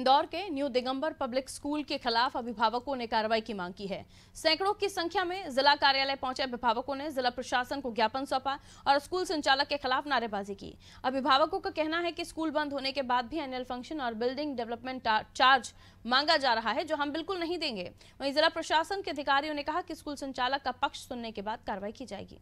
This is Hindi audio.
इंदौर के न्यू दिगंबर पब्लिक स्कूल के खिलाफ अभिभावकों ने कार्रवाई की मांग की है सैकड़ों की संख्या में जिला कार्यालय पहुंचे अभिभावकों ने जिला प्रशासन को ज्ञापन सौंपा और स्कूल संचालक के खिलाफ नारेबाजी की अभिभावकों का कहना है कि स्कूल बंद होने के बाद भी एनुअल फंक्शन और बिल्डिंग डेवलपमेंट चार्ज मांगा जा रहा है जो हम बिल्कुल नहीं देंगे वही जिला प्रशासन के अधिकारियों ने कहा कि स्कूल संचालक का पक्ष सुनने के बाद कार्रवाई की जाएगी